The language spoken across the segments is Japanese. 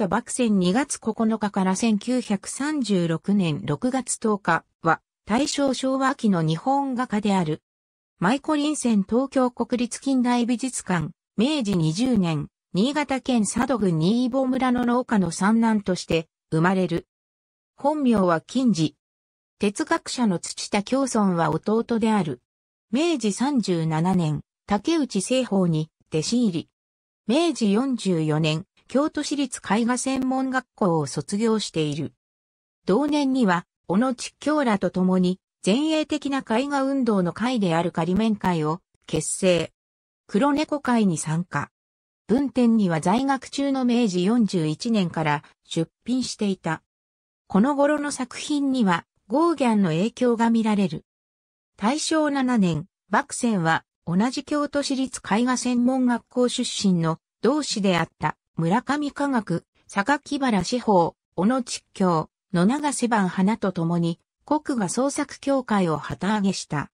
した幕船2月9日から1936年6月10日は、大正昭和期の日本画家である。舞子林泉、東京国立近代美術館、明治20年、新潟県佐渡郡新坊村の農家の三男として生まれる。本名は金次。哲学者の土田京村は弟である。明治37年、竹内製法に弟子入り。明治44年、京都市立絵画専門学校を卒業している。同年には、小野地京らと共に、前衛的な絵画運動の会である仮面会を結成。黒猫会に参加。文典には在学中の明治41年から出品していた。この頃の作品には、ゴーギャンの影響が見られる。大正7年、幕船は同じ京都市立絵画専門学校出身の同志であった村上科学、榊原志法、小野実教、野長瀬番花と共に、国画創作協会を旗揚げした。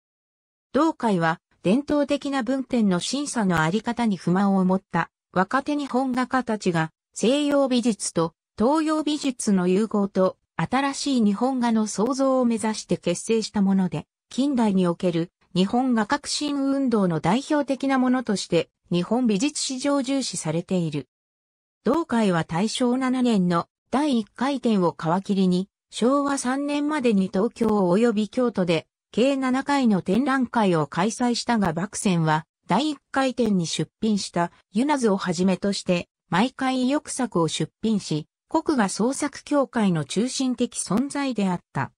同会は、伝統的な文典の審査のあり方に不満を持った若手日本画家たちが西洋美術と東洋美術の融合と新しい日本画の創造を目指して結成したもので、近代における日本画革新運動の代表的なものとして日本美術史上重視されている。同会は大正7年の第1回展を皮切りに、昭和3年までに東京及び京都で、計7回の展覧会を開催したが幕船は、第1回展に出品したユナズをはじめとして、毎回意欲作を出品し、国が創作協会の中心的存在であった。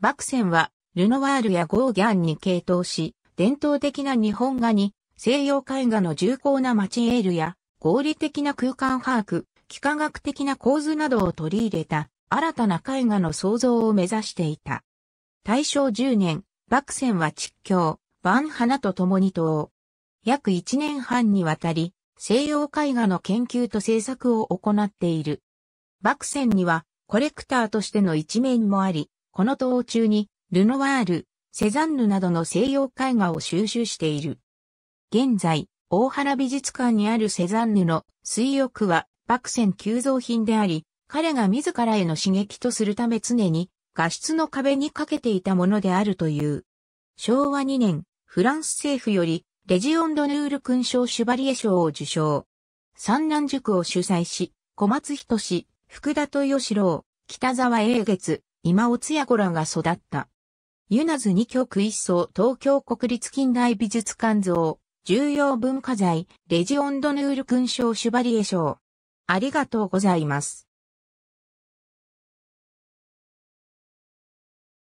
幕船は、ルノワールやゴーギャンに傾倒し、伝統的な日本画に西洋絵画の重厚なマチエールや合理的な空間把握、幾何学的な構図などを取り入れた新たな絵画の創造を目指していた。大正10年、幕ンは実況、晩花と共に東約1年半にわたり、西洋絵画の研究と制作を行っている。幕ンにはコレクターとしての一面もあり、この東中に、ルノワール、セザンヌなどの西洋絵画を収集している。現在、大原美術館にあるセザンヌの水浴は幕船急造品であり、彼が自らへの刺激とするため常に画質の壁にかけていたものであるという。昭和2年、フランス政府よりレジオンドヌール勲章シュバリエ賞を受賞。三男塾を主催し、小松仁志、福田豊四郎、北沢英月、今尾津や子らが育った。ユナズ二曲一層東京国立近代美術館像。重要文化財、レジオンドヌール勲章シュバリエ賞。ありがとうございます。